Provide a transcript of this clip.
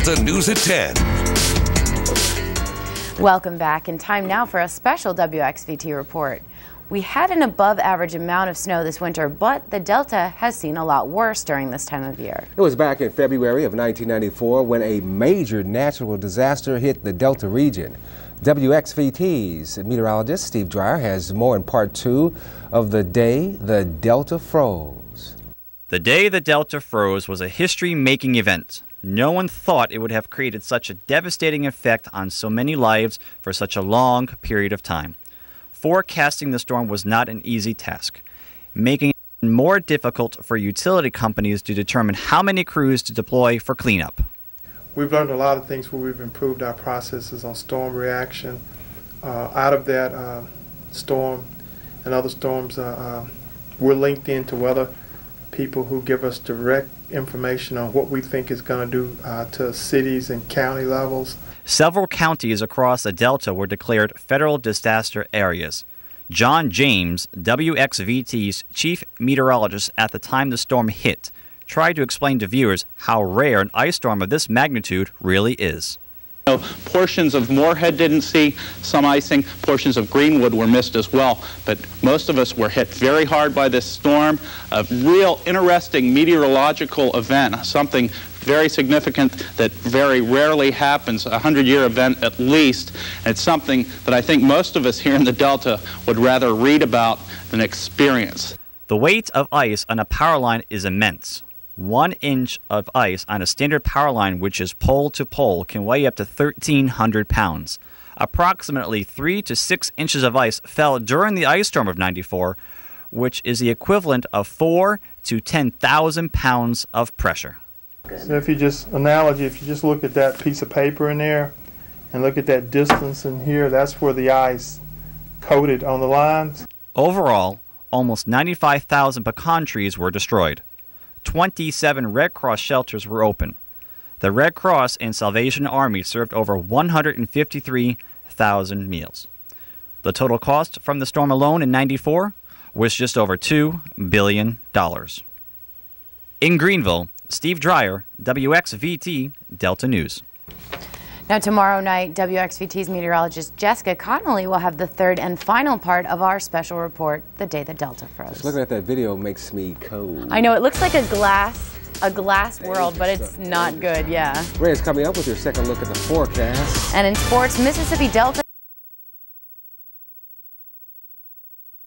Delta News at 10. Welcome back, and time now for a special WXVT report. We had an above average amount of snow this winter, but the Delta has seen a lot worse during this time of year. It was back in February of 1994 when a major natural disaster hit the Delta region. WXVT's meteorologist Steve Dreyer has more in part two of the day the Delta froze. The day the Delta froze was a history making event. No one thought it would have created such a devastating effect on so many lives for such a long period of time. Forecasting the storm was not an easy task, making it more difficult for utility companies to determine how many crews to deploy for cleanup. We've learned a lot of things where we've improved our processes on storm reaction. Uh, out of that uh, storm and other storms, uh, uh we're linked into weather people who give us direct information on what we think is going to do uh, to cities and county levels. Several counties across the Delta were declared federal disaster areas. John James, WXVT's chief meteorologist at the time the storm hit, tried to explain to viewers how rare an ice storm of this magnitude really is know, portions of Moorhead didn't see some icing. Portions of Greenwood were missed as well. But most of us were hit very hard by this storm. A real interesting meteorological event, something very significant that very rarely happens, a 100-year event at least. And it's something that I think most of us here in the Delta would rather read about than experience. The weight of ice on a power line is immense one inch of ice on a standard power line, which is pole to pole, can weigh up to 1,300 pounds. Approximately three to six inches of ice fell during the ice storm of 94, which is the equivalent of four to 10,000 pounds of pressure. So, if you just analogy, if you just look at that piece of paper in there and look at that distance in here, that's where the ice coated on the lines. Overall, almost 95,000 pecan trees were destroyed. 27 Red Cross shelters were open. The Red Cross and Salvation Army served over 153,000 meals. The total cost from the storm alone in 94 was just over $2 billion. In Greenville, Steve Dreyer, WXVT, Delta News. Now, tomorrow night, WXVT's meteorologist Jessica Connolly will have the third and final part of our special report, The Day the Delta Froze. Just looking at that video makes me cold. I know, it looks like a glass a glass world, but it's not good, yeah. Ray is coming up with your second look at the forecast. And in sports, Mississippi Delta